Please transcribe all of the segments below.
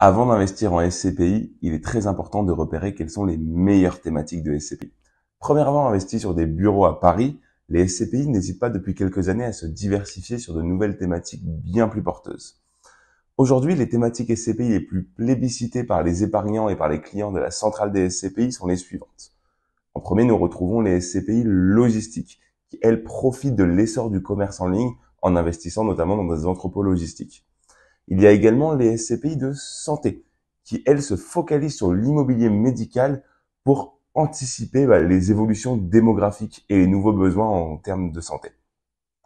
Avant d'investir en SCPI, il est très important de repérer quelles sont les meilleures thématiques de SCPI. Premièrement, investi sur des bureaux à Paris, les SCPI n'hésitent pas depuis quelques années à se diversifier sur de nouvelles thématiques bien plus porteuses. Aujourd'hui, les thématiques SCPI les plus plébiscitées par les épargnants et par les clients de la centrale des SCPI sont les suivantes. En premier, nous retrouvons les SCPI logistiques, qui elles profitent de l'essor du commerce en ligne en investissant notamment dans des entrepôts logistiques. Il y a également les SCPI de santé, qui elles se focalisent sur l'immobilier médical pour anticiper bah, les évolutions démographiques et les nouveaux besoins en termes de santé.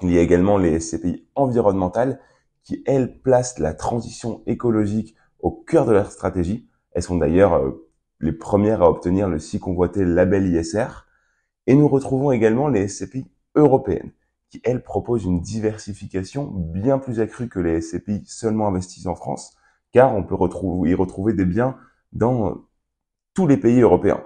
Il y a également les SCPI environnementales, qui elles placent la transition écologique au cœur de leur stratégie. Elles sont d'ailleurs euh, les premières à obtenir le si convoité label ISR. Et nous retrouvons également les SCPI européennes, qui, elle, propose une diversification bien plus accrue que les SCPI seulement investis en France, car on peut y retrouver des biens dans tous les pays européens.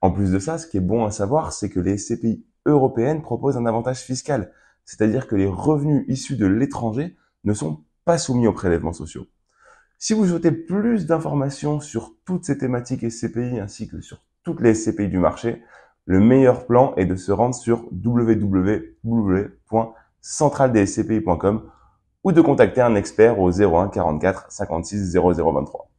En plus de ça, ce qui est bon à savoir, c'est que les SCPI européennes proposent un avantage fiscal, c'est-à-dire que les revenus issus de l'étranger ne sont pas soumis aux prélèvements sociaux. Si vous souhaitez plus d'informations sur toutes ces thématiques SCPI ainsi que sur toutes les SCPI du marché, le meilleur plan est de se rendre sur www.centraldscpi.com ou de contacter un expert au 01 44 56 0023.